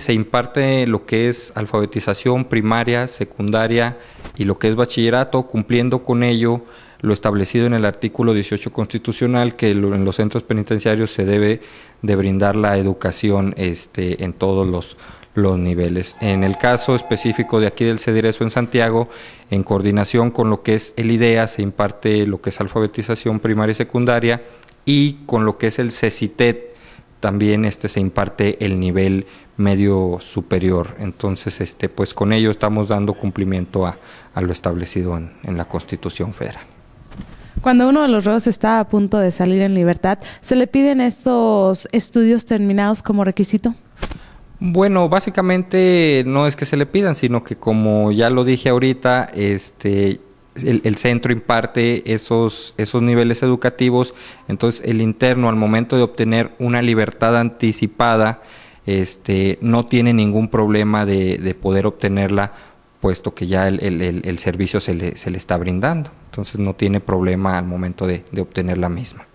Se imparte lo que es alfabetización primaria, secundaria y lo que es bachillerato, cumpliendo con ello lo establecido en el artículo 18 constitucional que en los centros penitenciarios se debe de brindar la educación este, en todos los, los niveles. En el caso específico de aquí del Cedirezo en Santiago, en coordinación con lo que es el IDEA, se imparte lo que es alfabetización primaria y secundaria y con lo que es el CECITET, e también este se imparte el nivel medio superior. Entonces, este, pues con ello estamos dando cumplimiento a, lo establecido en, la Constitución Federal. Cuando uno de los reos está a punto de salir en libertad, ¿se le piden estos estudios terminados como requisito? Bueno, básicamente no es que se le pidan, sino que como ya lo dije ahorita, este el, centro imparte esos, esos niveles educativos, entonces el interno al momento de obtener una libertad anticipada, este, no tiene ningún problema de, de poder obtenerla, puesto que ya el, servicio se le, se le, está brindando. Entonces no tiene problema al momento de, de obtener la misma.